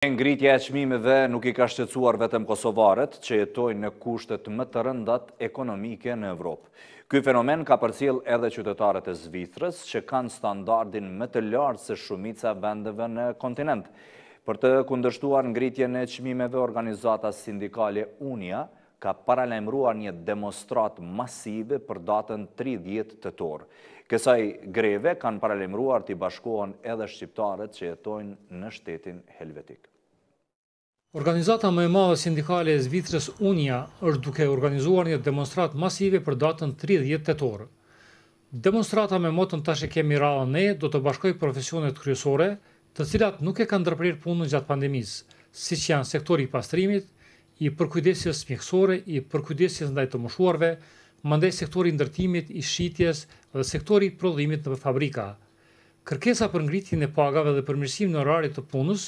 Ngritja e qmimeve nuk i ka shqecuar vetëm kosovaret që jetojnë në kushtet më të rëndat ekonomike në Evropë. Ky fenomen ka përcil edhe qytetarët e Zvitrës, që kanë standardin më të lartë se shumica vendeve në kontinent. Për të kundështuar ngritjen e qmimeve organizata sindikale Unia, ka paralemruar një demonstrat masive për datën 30 të torë. Kësaj greve kanë paralemruar të i bashkohen edhe shqiptarët që jetojnë në shtetin helvetik. Organizata më e madhe sindikale e Zvitrës Unia është duke organizuar një demonstrat masive për datën 30 të torë. Demonstrata me motën tashe kemi rada ne do të bashkoj profesionet kryesore të cilat nuk e kanë dërprir punë në gjatë pandemisë, si që janë sektori i pastrimit, i përkujdesjes mjekësore, i përkujdesjes ndaj të mëshuarve, mandej sektori ndërtimit i shqitjes dhe sektori prodhimit në fabrika. Kërkesa për ngritin e pagave dhe përmirësim në rarit të punës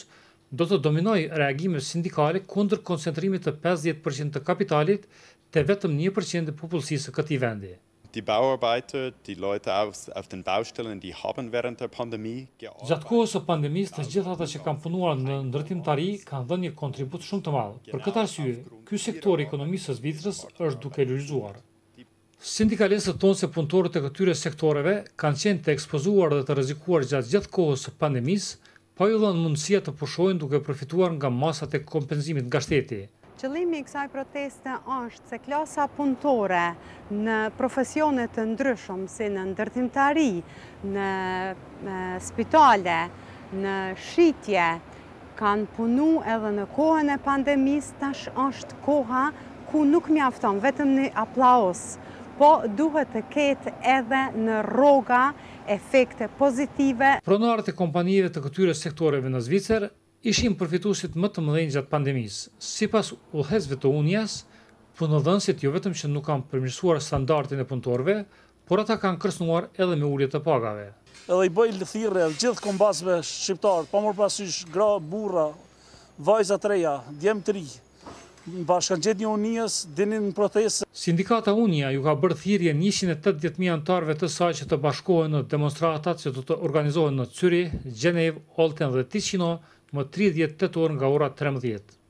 do të dominoj reagime sindikale kundër koncentrimit të 50% të kapitalit të vetëm 1% të popullësisë këti vendi. Die Bauarbeiter, die Leute auf den Baustellen, die haben während der Pandemie gearbeitet. Gjatë kohës së pandemisë, të gjithë ata që kanë punuar në ndërtim kanë dhënë një kontribut shumë të madh. Për këtë arsye, ky sektor i ekonomisë së Zvicrës është duke lëvizur. Sindikalistët tonë se punëtorët e këtyre sektoreve kanë qenë të ekspozuar dhe të rrezikuar gjatë gjithë kohës së pandemisë, pa po u dhënë mundësia të pushojnë duke përfituar nga masat e kompenzimit nga shteti. Qëllimi i kësaj proteste është se klasa punëtore në profesionet të ndryshëm, si në ndërtimtari, në spitale, në shqitje, kanë punu edhe në kohën e pandemis, tash është koha ku nuk mi afton, vetëm një aplaus, po duhet të ketë edhe në roga efekte pozitive. Pronarët e kompanjive të këtyre sektoreve në Zvicër ishim përfituesit më të mëdhenj gjatë pandemisë. Sipas udhëzve të Unias, punëdhënësit jo vetëm që nuk kanë përmirësuar standardin e punëtorëve, por ata kanë kërsnuar edhe me ulje të pagave. Edhe i bëi lëthirrë gjithë kombasve shqiptar, pa mërë pasysh gra, burra, vajza të reja, djem të rinj. bashkan gjithë një unijës, dinin në protese. Sindikata Unja ju ka bërë thirje 180.000 antarve të saj që të bashkohen në demonstratat që të të organizohen në Cyri, Gjenev, Olten dhe Ticino më 38 orë nga ora 13.